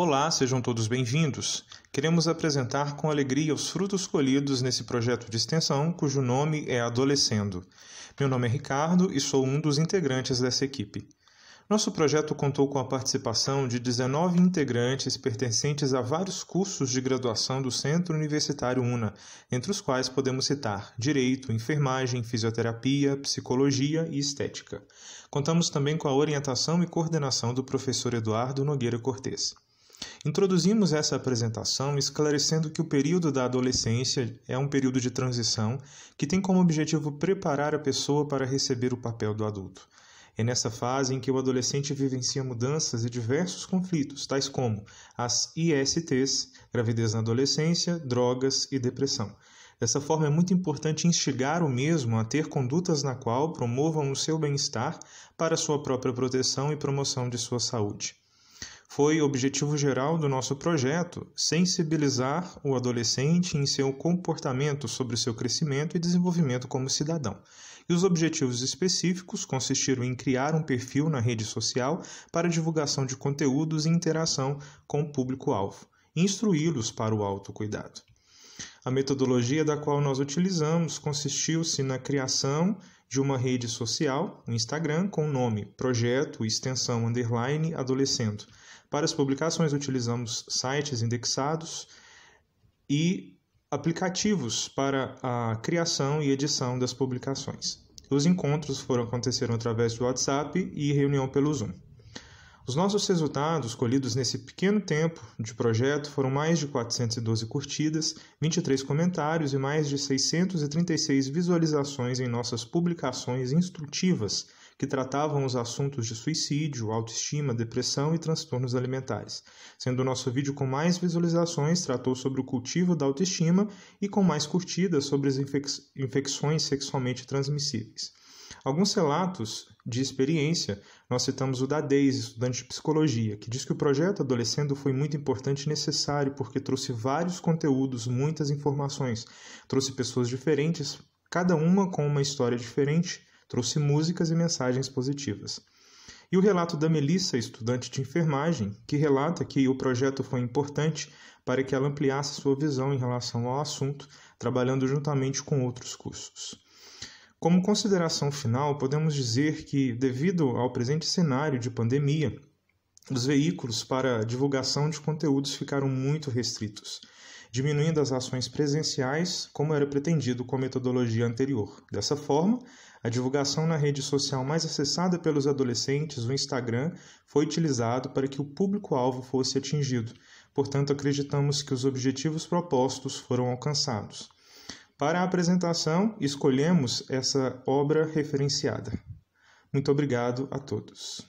Olá, sejam todos bem-vindos. Queremos apresentar com alegria os frutos colhidos nesse projeto de extensão, cujo nome é Adolescendo. Meu nome é Ricardo e sou um dos integrantes dessa equipe. Nosso projeto contou com a participação de 19 integrantes pertencentes a vários cursos de graduação do Centro Universitário UNA, entre os quais podemos citar Direito, Enfermagem, Fisioterapia, Psicologia e Estética. Contamos também com a orientação e coordenação do professor Eduardo Nogueira Cortes. Introduzimos essa apresentação esclarecendo que o período da adolescência é um período de transição que tem como objetivo preparar a pessoa para receber o papel do adulto. É nessa fase em que o adolescente vivencia mudanças e diversos conflitos, tais como as ISTs, gravidez na adolescência, drogas e depressão. Dessa forma, é muito importante instigar o mesmo a ter condutas na qual promovam o seu bem-estar para sua própria proteção e promoção de sua saúde. Foi objetivo geral do nosso projeto sensibilizar o adolescente em seu comportamento sobre seu crescimento e desenvolvimento como cidadão. E os objetivos específicos consistiram em criar um perfil na rede social para divulgação de conteúdos e interação com o público-alvo, instruí-los para o autocuidado. A metodologia da qual nós utilizamos consistiu-se na criação de uma rede social, o um Instagram, com o nome Projeto Extensão Underline Adolescente. Para as publicações utilizamos sites indexados e aplicativos para a criação e edição das publicações. Os encontros foram aconteceram através do WhatsApp e reunião pelo Zoom. Os nossos resultados colhidos nesse pequeno tempo de projeto foram mais de 412 curtidas, 23 comentários e mais de 636 visualizações em nossas publicações instrutivas que tratavam os assuntos de suicídio, autoestima, depressão e transtornos alimentares. Sendo o nosso vídeo com mais visualizações tratou sobre o cultivo da autoestima e com mais curtidas sobre as infec infecções sexualmente transmissíveis. Alguns relatos de experiência, nós citamos o da Deise, estudante de psicologia, que diz que o projeto Adolescendo foi muito importante e necessário porque trouxe vários conteúdos, muitas informações, trouxe pessoas diferentes, cada uma com uma história diferente, trouxe músicas e mensagens positivas. E o relato da Melissa, estudante de enfermagem, que relata que o projeto foi importante para que ela ampliasse sua visão em relação ao assunto, trabalhando juntamente com outros cursos. Como consideração final, podemos dizer que, devido ao presente cenário de pandemia, os veículos para divulgação de conteúdos ficaram muito restritos, diminuindo as ações presenciais, como era pretendido com a metodologia anterior. Dessa forma, a divulgação na rede social mais acessada pelos adolescentes, o Instagram, foi utilizado para que o público-alvo fosse atingido. Portanto, acreditamos que os objetivos propostos foram alcançados. Para a apresentação, escolhemos essa obra referenciada. Muito obrigado a todos.